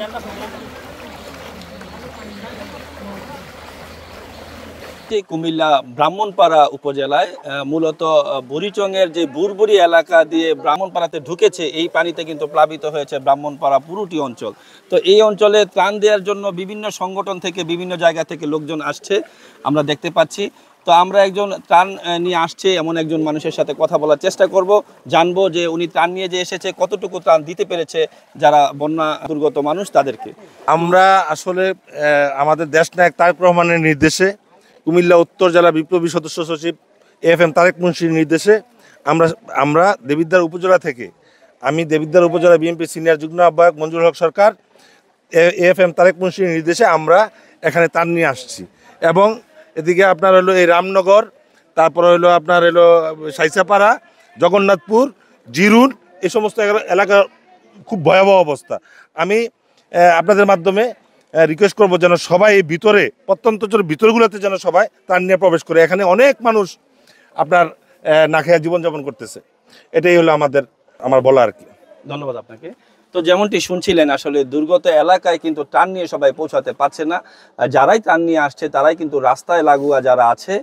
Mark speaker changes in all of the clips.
Speaker 1: কুমিল্লা
Speaker 2: ব্রাহ্মণপাড়া উপজেলায় মূলত বুড়িচংয়ের যে বুড়বুড়ি এলাকা দিয়ে ব্রাহ্মণপাড়াতে ঢুকেছে এই পানিতে কিন্তু প্লাবিত হয়েছে ব্রাহ্মণপাড়া পুরুটি অঞ্চল তো এই অঞ্চলে ত্রাণ দেওয়ার জন্য বিভিন্ন সংগঠন থেকে বিভিন্ন জায়গা থেকে লোকজন আসছে আমরা দেখতে পাচ্ছি তো আমরা একজন ত্রাণ নিয়ে আসছে এমন একজন মানুষের সাথে কথা বলার চেষ্টা করব জানবো যে উনি ত্রাণ নিয়ে যে এসেছে কতটুকু ত্রাণ দিতে পেরেছে যারা বন্যা দুর্গত মানুষ তাদেরকে
Speaker 1: আমরা আসলে আমাদের দেশ নায়ক তারেক রহমানের নির্দেশে কুমিল্লা উত্তর জেলা বিপ্লবী সদস্য সচিব এফ এম তারেক মুন্সির নির্দেশে আমরা আমরা দেবিদ্বার উপজেলা থেকে আমি দেবিদ্বার উপজেলা বিএনপি সিনিয়র যুগ্ম আহ্বায়ক মঞ্জুর হক সরকার এফ এম তারেক মুন্সির নির্দেশে আমরা এখানে তার নিয়ে আসছি এবং এদিকে আপনার হলো এই রামনগর তারপর হলো আপনার এলো সাইসাপাড়া জগন্নাথপুর জিরুন এই সমস্ত এলাকা খুব ভয়াবহ অবস্থা আমি আপনাদের মাধ্যমে রিকোয়েস্ট করবো যেন সবাই এই ভিতরে প্রত্যন্ত ভিতরগুলোতে যেন সবাই তার নিয়ে প্রবেশ করে এখানে অনেক মানুষ আপনার না খেয়ে জীবনযাপন করতেছে এটাই হলো আমাদের আমার বলা আর কি
Speaker 2: ধন্যবাদ আপনাকে তো যেমনটি শুনছিলেন আসলে দুর্গত এলাকায় কিন্তু টান নিয়ে সবাই পৌঁছাতে পারছে না যারাই টান নিয়ে আসছে তারাই কিন্তু রাস্তায় লাগুয়া যারা আছে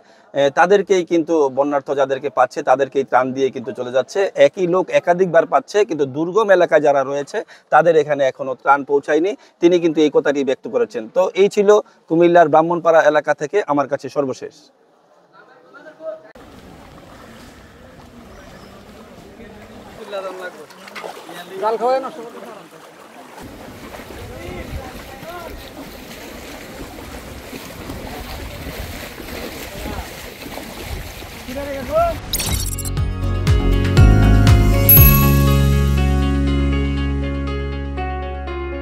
Speaker 2: তাদেরকেই কিন্তু বন্যার্থ যাদেরকে পাচ্ছে তাদেরকেই ত্রাণ দিয়ে কিন্তু চলে যাচ্ছে একই লোক একাধিকবার পাচ্ছে কিন্তু দুর্গম এলাকায় যারা রয়েছে তাদের এখানে এখনও ত্রাণ পৌঁছায়নি তিনি কিন্তু এই কথাটি ব্যক্ত করেছেন তো এই ছিল কুমিল্লার ব্রাহ্মণপাড়া এলাকা থেকে আমার কাছে সর্বশেষ জাল খাওয়ায় নষ্ট করতে